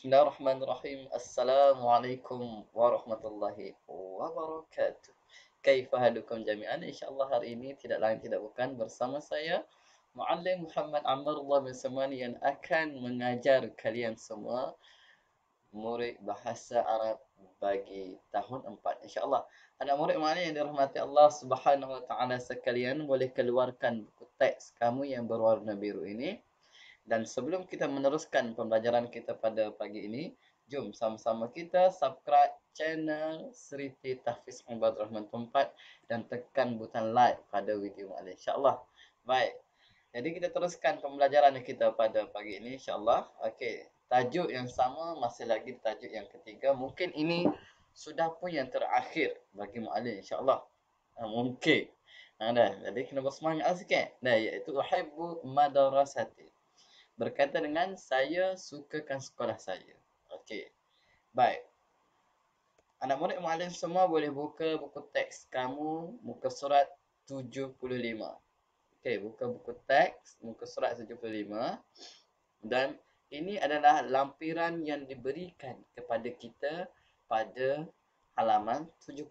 Bismillahirrahmanirrahim. Assalamualaikum warahmatullahi wabarakatuh. Kaifahadukum jami'an. InsyaAllah hari ini tidak lain tidak bukan bersama saya. Muallim Muhammad Amarullah bin Salman yang akan mengajar kalian semua murid bahasa Arab bagi tahun 4 insyaallah. Anak murid mana yang dirahmati Allah Subhanahu wa taala sekalian boleh keluarkan buku teks kamu yang berwarna biru ini. Dan sebelum kita meneruskan pembelajaran kita pada pagi ini, jom sama-sama kita subscribe channel Sri T. Tafiz Umbad Rahman tempat dan tekan butang like pada video ini. InsyaAllah. Baik. Jadi kita teruskan pembelajaran kita pada pagi ini insyaAllah. Okey. Tajuk yang sama masih lagi tajuk yang ketiga. Mungkin ini sudah pun yang terakhir bagi Mu'alim insyaAllah. Ha, mungkin. Ha, dah. Jadi kena bersemangat sikit. Dah, iaitu Uhibbu Madarasati berkaitan dengan saya sukakan sekolah saya. Okey. Baik. Anak murid maklum semua boleh buka buku teks kamu muka surat 75. Okey, buka buku teks muka surat 75. Dan ini adalah lampiran yang diberikan kepada kita pada halaman 75.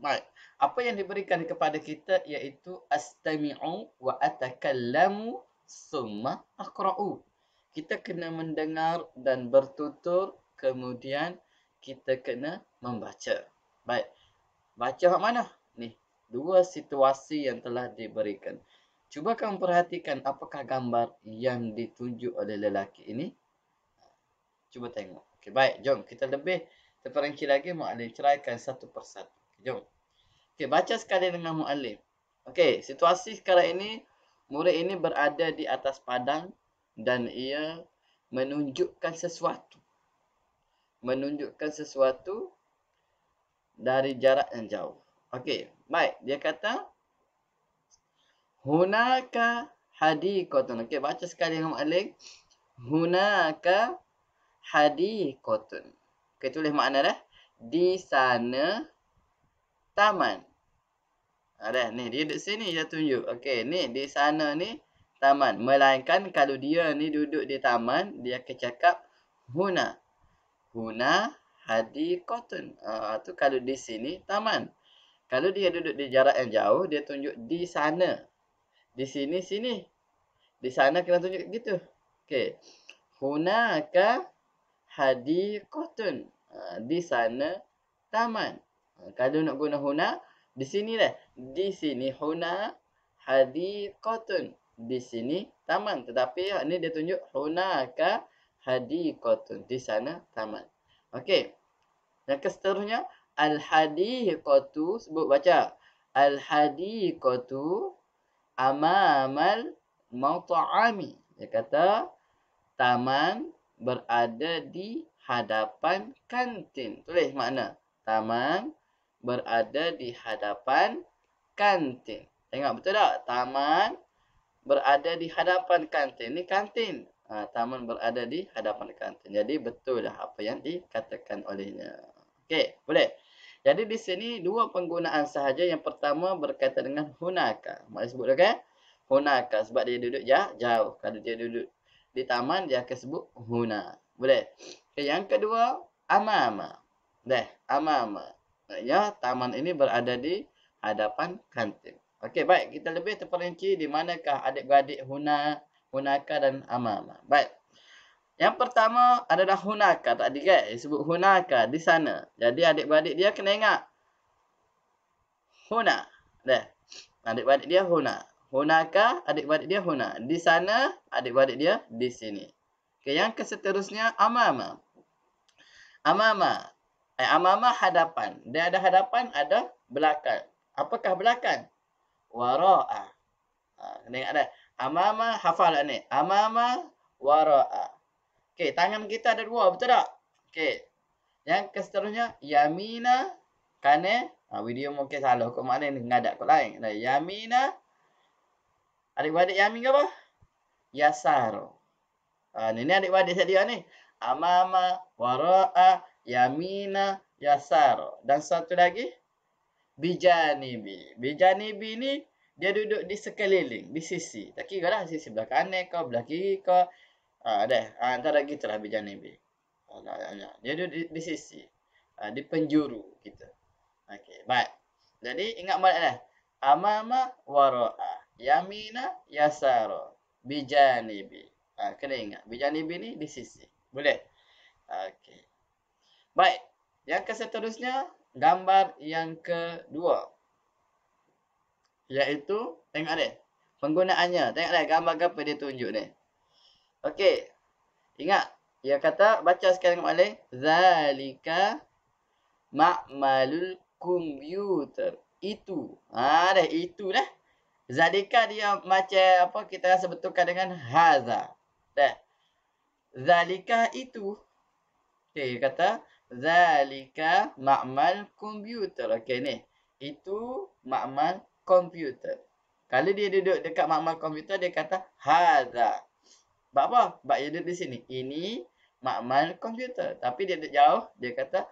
Baik, apa yang diberikan kepada kita iaitu astami'u wa atakallamu summa aqra'u. Kita kena mendengar dan bertutur kemudian kita kena membaca. Baik. Baca hak mana? Ni, dua situasi yang telah diberikan. Cuba kamu perhatikan apakah gambar yang ditunjuk oleh lelaki ini. Cuba tengok. Okey, baik. Jom kita lebih terperinci lagi muallim ceraikan satu persatu. Jom. Okey, baca sekali dengan muallim. Okey, situasi sekarang ini Murid ini berada di atas padang dan ia menunjukkan sesuatu. Menunjukkan sesuatu dari jarak yang jauh. Okey, baik. Dia kata, Hunaka hadikotun. Okey, baca sekali dengan maklum. Hunaka hadikotun. Okey, tulis makna dah. Di sana taman. Ada ah, ni dia duduk sini dia tunjuk. Okey, ni di sana ni taman. Melainkan kalau dia ni duduk di taman, dia kecakap cakap huna. Huna hadiqatun. Ah uh, tu kalau di sini taman. Kalau dia duduk di jarak yang jauh, dia tunjuk di sana. Di sini sini. Di sana kena tunjuk gitu. Okey. Hunaka hadiqatun. Uh, ah, di sana taman. Ah, kalau nak guna huna di sini lah. Di sini huna hadiqatun. Di sini taman. Tetapi ini dia tunjuk hunaka hadiqatun. Di sana taman. Okey. Yang seterusnya al hadiqatu sebut baca. Al hadiqatu amamal mata'ami. Dia kata taman berada di hadapan kantin. Tulis makna. Taman berada di hadapan kantin. Tengok betul tak? Taman berada di hadapan kantin. Ini kantin. Ha, taman berada di hadapan kantin. Jadi betul lah apa yang dikatakan olehnya. Okey, boleh. Jadi di sini dua penggunaan sahaja. Yang pertama berkaitan dengan hunaka. Mak sebut dulu kan? Hunaka sebab dia duduk jauh, jauh. Kalau dia duduk di taman dia akan sebut huna. Boleh. Okay, yang kedua amama. Deh, amama ya taman ini berada di hadapan kantin. Okey, baik. Kita lebih terperinci di manakah adik-beradik Huna, Hunaka dan Amama. Baik. Yang pertama adalah Hunaka tadi kan? sebut Hunaka di sana. Jadi adik-beradik dia kena ingat. Huna. Dah. Adik-beradik dia Huna. Hunaka, adik-beradik dia Huna. Di sana, adik-beradik dia di sini. Okay, yang keseterusnya Amama. Amama. Eh, amama hadapan. Dia ada hadapan, ada belakang. Apakah belakang? Wara'a. Kena ha, ingat dah. Amamah hafal ni. Amamah wara'a. Okey, tangan kita ada dua, betul tak? Okey. Yang seterusnya, yamina kane. Ha, video mungkin salah. Kau maknanya ni, ngadak kau lain. Nah, yamina. Adik-adik yamin ke apa? Yasar. Ha, ni, ni adik-adik saya dia ni. Amama wara'a yamina yasar dan satu lagi bijanibi bijanibi ni dia duduk di sekeliling di sisi tak kira lah sisi belah kanan kau belah kiri kau ah deh ah, antara gitulah bijanibi dia duduk di, di sisi ah, di penjuru kita okey baik jadi ingat baliklah amama waraa yamina yasar bijanibi ah kena ingat bijanibi ni di sisi boleh okey Baik, yang seterusnya gambar yang kedua. Iaitu, tengok dia. Penggunaannya, tengok dia gambar apa dia tunjuk ni. Okey, ingat. Dia kata, baca sekali dengan malik. Zalika ma'malul komputer. Itu. Haa dah, itu dah. Zalika dia macam apa kita rasa betulkan dengan haza. Dah. Zalika itu. Okey, dia kata, Zalika ma'mal komputer. Okey ni. Itu ma'mal komputer. Kalau dia duduk dekat ma'mal komputer, dia kata haza. Sebab apa? Sebab dia duduk di sini. Ini ma'mal komputer. Tapi dia duduk jauh, dia kata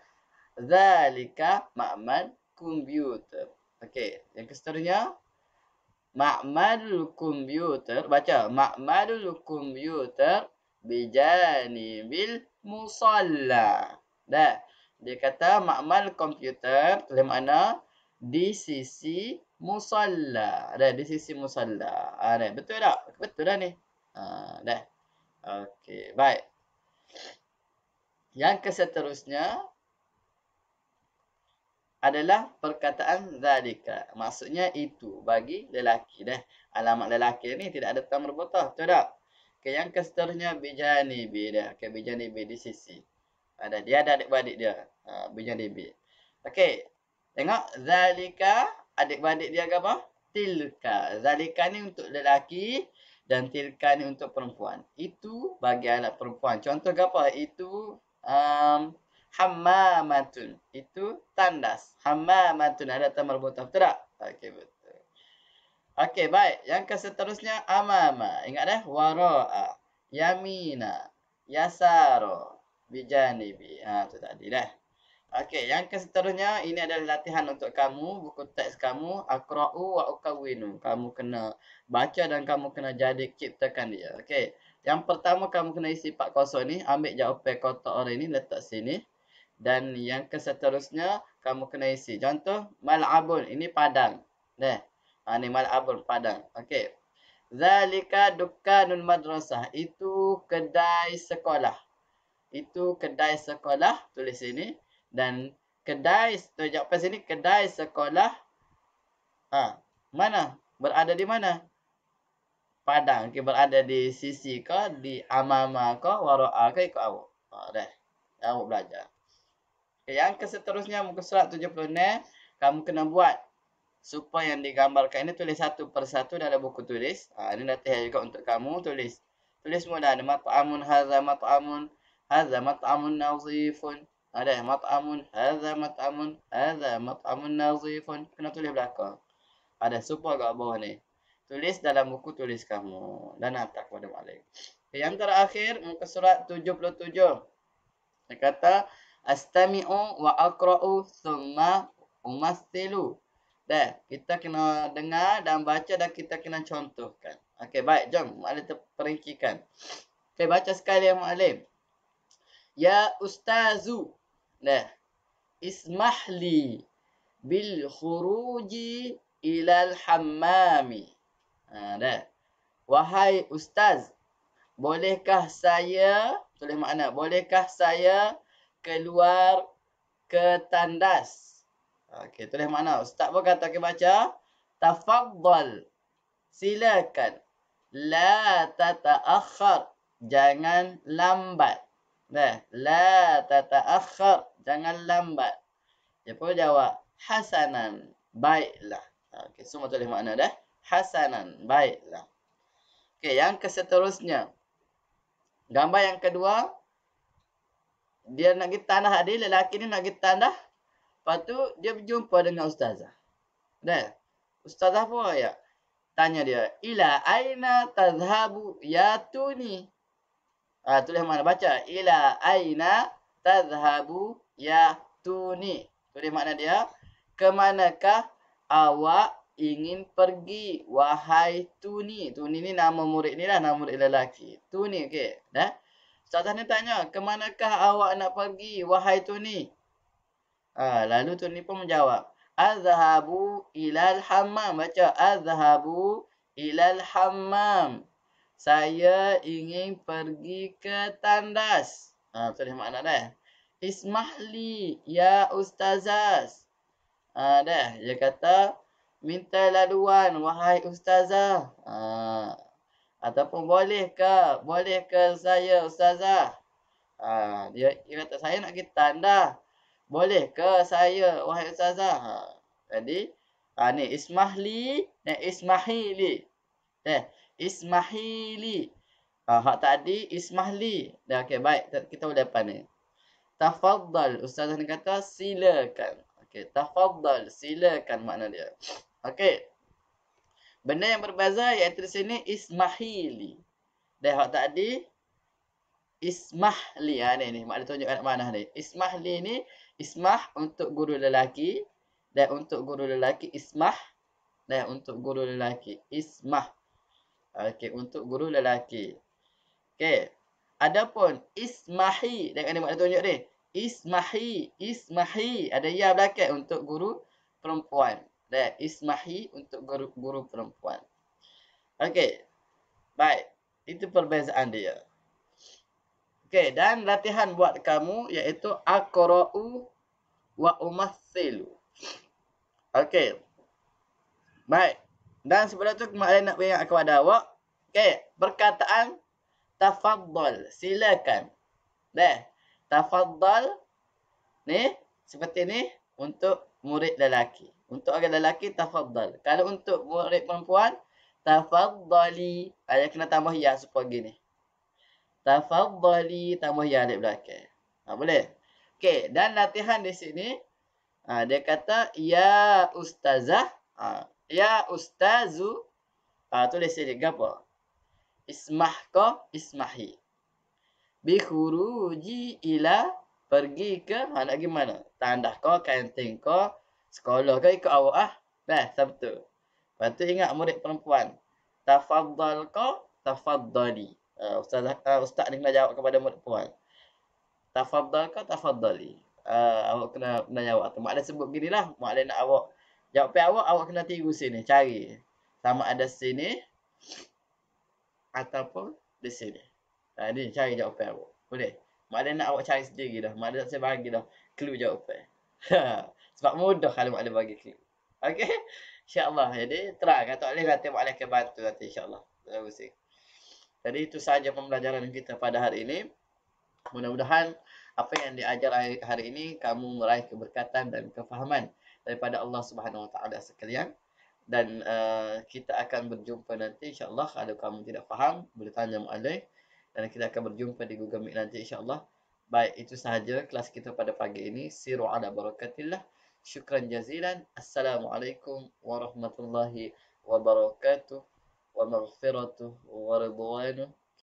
zalika ma'mal komputer. Okey. Yang seterusnya. Ma'malul komputer. Baca. Ma'malul komputer bijani bil musallah. Dah. Dia kata makmal komputer di mana? Di sisi musalla. Dah, di sisi musalla. Ah, dah. Betul tak? Betul dah ni. Ah, dah. Okey, baik. Yang keseterusnya adalah perkataan zalika. Maksudnya itu bagi lelaki dah. Alamat lelaki ni tidak ada tamar botah. Betul tak? Okay, yang keseterusnya bijani bi dah. Okay, bijani bi di sisi ada ah, dia ada adik-beradik dia ha ah, bunyi debit okey tengok zalika adik-beradik dia apa tilka zalika ni untuk lelaki dan tilka ni untuk perempuan itu bagi anak perempuan contoh apa itu um, hammamatun itu tandas hammamatun ada tambah rebutan betul tak okey betul okey baik yang seterusnya amama ingat dah Waroa, yamina yasaro bijanibi. Ha tu tadi dah. Okey, yang keseterusnya ini adalah latihan untuk kamu, buku teks kamu Aqra'u wa ukawinu. Kamu kena baca dan kamu kena jadi ciptakan dia. Okey. Yang pertama kamu kena isi part kosong ni, ambil jawapan kotak orang ni letak sini. Dan yang keseterusnya kamu kena isi. Contoh mal'abun ini padang. Dah. Ha ni mal'abun padang. Okey. Zalika dukkanul madrasah. Itu kedai sekolah itu kedai sekolah tulis sini dan kedai tu eh, jawapan sini kedai sekolah ha, mana berada di mana padang okay, berada di sisi ke di amama ke waraa ke ikut awak ha, dah awak belajar okay, yang seterusnya muka surat 76 kamu kena buat supaya yang digambarkan ini tulis satu persatu dalam buku tulis ha, ini latihan juga untuk kamu tulis tulis semua dah ada matu amun hazamatu amun هذا مطعم نظيف عليه مطعم هذا مطعم هذا مطعم نظيف kena tulis belakang ada super kat bawah ni tulis dalam buku tulis kamu dan hantar kepada malik yang terakhir muka surat 77 dia kata astami'u wa aqra'u thumma umassilu dah kita kena dengar dan baca dan kita kena contohkan okey baik jom malik terperincikan okey baca sekali yang malik Ya ustazu. Nah. Ismahli bil khuruji ila al hammami. Ha, nah. Wahai ustaz, bolehkah saya boleh makna? Bolehkah saya keluar ke tandas? Okey, tulis makna. Ustaz pun kata okay, baca tafaddal. Silakan. La tata'akhir. Jangan lambat. Nah, la tata'akhir. Jangan lambat. Dia jawab, hasanan. Baiklah. Okey, semua tulis makna dah. Hasanan. Baiklah. Okey, yang keseterusnya. Gambar yang kedua. Dia nak pergi tanah hari. Lelaki ni nak pergi tanah. Lepas tu, dia berjumpa dengan ustazah. Dah. Ustazah pun ayat. Tanya dia, ila aina tazhabu yatuni uh, ah, tulis makna baca ila aina tadhhabu ya tuni tulis makna dia Kemanakah awak ingin pergi wahai tuni tuni ni nama murid ni lah nama murid lelaki tuni okay, dah ustazah ni tanya kemanakah awak nak pergi wahai tuni uh, lalu tuni pun menjawab azhabu Ilal al hammam baca azhabu Ilal al hammam saya ingin pergi ke tandas. Ha, tu dia makna dah. Ismahli ya ustazas. Ha, dah. Dia kata, minta laluan wahai ustazah. Ha, ataupun boleh ke? Boleh ke saya ustazah? Ha, dia, dia kata, saya nak pergi tandas. Boleh ke saya wahai ustazah? Ha, jadi, ha, ni ismahli ni ismahili. Eh, ismahili. Ah, hak tadi ismahli. Dah okey baik kita boleh depan ni. Tafaddal ustazah ni kata silakan. Okey, tafaddal silakan makna dia. Okey. Benda yang berbeza iaitu di sini ismahili. Dah hak tadi ismahli ha, ni ni makna tunjuk anak mana ni. Ismahli ni ismah untuk guru lelaki dan untuk guru lelaki ismah dan untuk guru lelaki ismah Okey, untuk guru lelaki. Okey. Adapun ismahi, dengan kena buat tunjuk ni. Ismahi, ismahi. Ada ya belakang untuk guru perempuan. Dan ismahi untuk guru, guru perempuan. Okey. Baik. Itu perbezaan dia. Okey, dan latihan buat kamu iaitu akra'u wa umathilu. Okey. Baik. Dan sebelum tu kemarin nak beri kepada awak. Okay. Perkataan. Tafadhal. Silakan. Dah. Tafadhal. Ni. Seperti ni. Untuk murid lelaki. Untuk orang lelaki, tafadhal. Kalau untuk murid perempuan, tafadhali. Saya ah, kena tambah ya supaya gini. Tafadhali, tambah ya di belakang. Ha, boleh? Okey, dan latihan di sini, ha, dia kata, Ya Ustazah. Ha, Ya ustazu. Ah uh, tulis sini gapo? Ismah ka ismahi. Bi khuruji ila pergi ke mana gimana? Tandah ka kantin ka sekolah ke ikut awak ah. Bah, sabtu. Lepas tu ingat murid perempuan. Tafaddal ka tafaddali. Uh, ustaz uh, ustaz ni kena jawab kepada murid perempuan. Tafaddal ka tafaddali. Uh, awak kena kena jawab tu. Mak ada sebut lah, Mak ada nak awak Jawapan awak, awak kena tiru sini. Cari. Sama ada sini. Ataupun di sini. Ha, ni cari jawapan awak. Boleh? Maknanya nak awak cari sendiri dah. Maknanya tak saya bagi dah. Clue jawapan. Sebab mudah kalau maknanya bagi clue. Okay? InsyaAllah. Jadi terang. Tak boleh kata maknanya akan bantu nanti. InsyaAllah. Jadi itu sahaja pembelajaran kita pada hari ini. Mudah-mudahan apa yang diajar hari ini kamu meraih keberkatan dan kefahaman daripada Allah Subhanahu Wa Taala sekalian dan uh, kita akan berjumpa nanti insyaallah kalau kamu tidak faham boleh tanya mualaf dan kita akan berjumpa di Google Meet nanti insyaallah baik itu sahaja kelas kita pada pagi ini siru ala barakatillah syukran jazilan assalamualaikum warahmatullahi wabarakatuh wa maghfiratuh wa ridwanuh